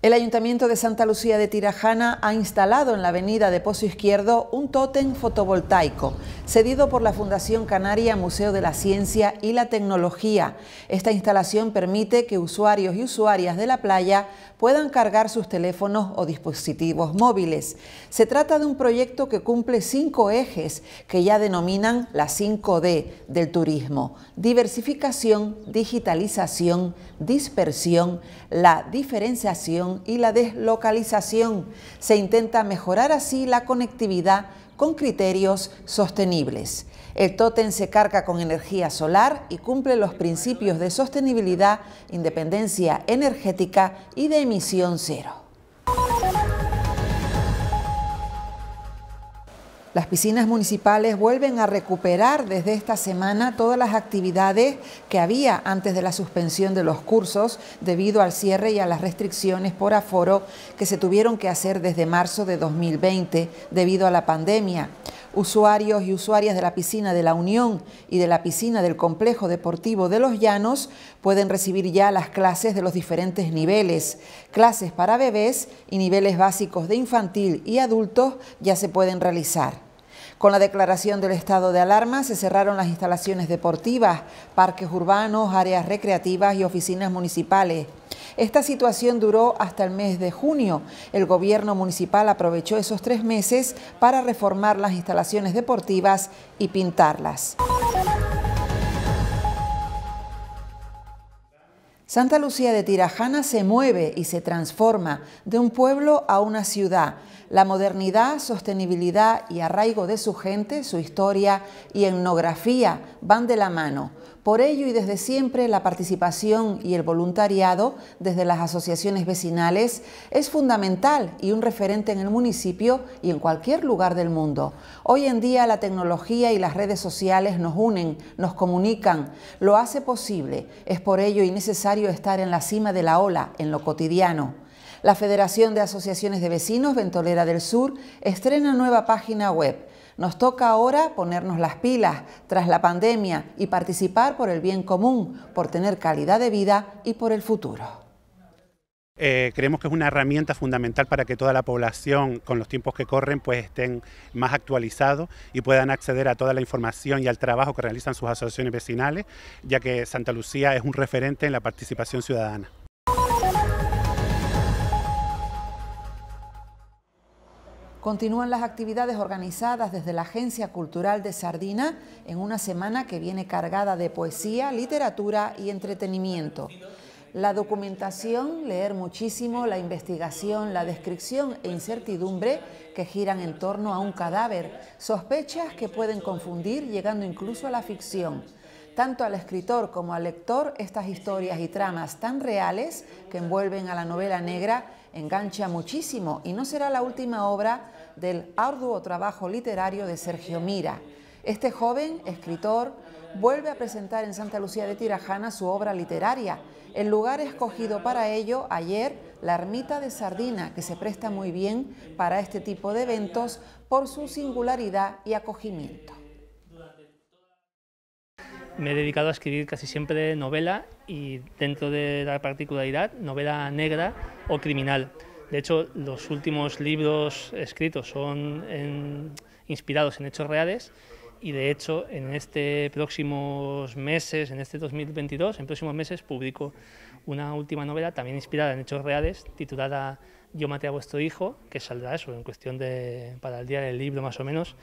El Ayuntamiento de Santa Lucía de Tirajana ha instalado en la avenida de Pozo Izquierdo un tótem fotovoltaico, cedido por la Fundación Canaria Museo de la Ciencia y la Tecnología. Esta instalación permite que usuarios y usuarias de la playa puedan cargar sus teléfonos o dispositivos móviles. Se trata de un proyecto que cumple cinco ejes que ya denominan la 5D del turismo. Diversificación, digitalización, dispersión, la diferenciación, y la deslocalización. Se intenta mejorar así la conectividad con criterios sostenibles. El tótem se carga con energía solar y cumple los principios de sostenibilidad, independencia energética y de emisión cero. Las piscinas municipales vuelven a recuperar desde esta semana todas las actividades que había antes de la suspensión de los cursos debido al cierre y a las restricciones por aforo que se tuvieron que hacer desde marzo de 2020 debido a la pandemia. Usuarios y usuarias de la piscina de la Unión y de la piscina del Complejo Deportivo de los Llanos pueden recibir ya las clases de los diferentes niveles. Clases para bebés y niveles básicos de infantil y adultos ya se pueden realizar. Con la declaración del estado de alarma se cerraron las instalaciones deportivas, parques urbanos, áreas recreativas y oficinas municipales. Esta situación duró hasta el mes de junio. El gobierno municipal aprovechó esos tres meses para reformar las instalaciones deportivas y pintarlas. Santa Lucía de Tirajana se mueve y se transforma de un pueblo a una ciudad. La modernidad, sostenibilidad y arraigo de su gente, su historia y etnografía van de la mano. Por ello y desde siempre la participación y el voluntariado desde las asociaciones vecinales es fundamental y un referente en el municipio y en cualquier lugar del mundo. Hoy en día la tecnología y las redes sociales nos unen, nos comunican, lo hace posible. Es por ello innecesario estar en la cima de la ola, en lo cotidiano. La Federación de Asociaciones de Vecinos Ventolera del Sur estrena nueva página web nos toca ahora ponernos las pilas tras la pandemia y participar por el bien común, por tener calidad de vida y por el futuro. Eh, creemos que es una herramienta fundamental para que toda la población, con los tiempos que corren, pues estén más actualizados y puedan acceder a toda la información y al trabajo que realizan sus asociaciones vecinales, ya que Santa Lucía es un referente en la participación ciudadana. Continúan las actividades organizadas desde la Agencia Cultural de Sardina en una semana que viene cargada de poesía, literatura y entretenimiento. La documentación, leer muchísimo, la investigación, la descripción e incertidumbre que giran en torno a un cadáver, sospechas que pueden confundir llegando incluso a la ficción. Tanto al escritor como al lector, estas historias y tramas tan reales que envuelven a la novela negra engancha muchísimo y no será la última obra del arduo trabajo literario de Sergio Mira. Este joven escritor vuelve a presentar en Santa Lucía de Tirajana su obra literaria. El lugar escogido para ello ayer, la ermita de Sardina, que se presta muy bien para este tipo de eventos por su singularidad y acogimiento me he dedicado a escribir casi siempre novela y dentro de la particularidad, novela negra o criminal. De hecho, los últimos libros escritos son inspirados en hechos reales y de hecho en este próximos meses, en este 2022, en próximos meses publico una última novela también inspirada en hechos reales titulada Yo maté a vuestro hijo, que saldrá eso en cuestión de para el día del libro más o menos.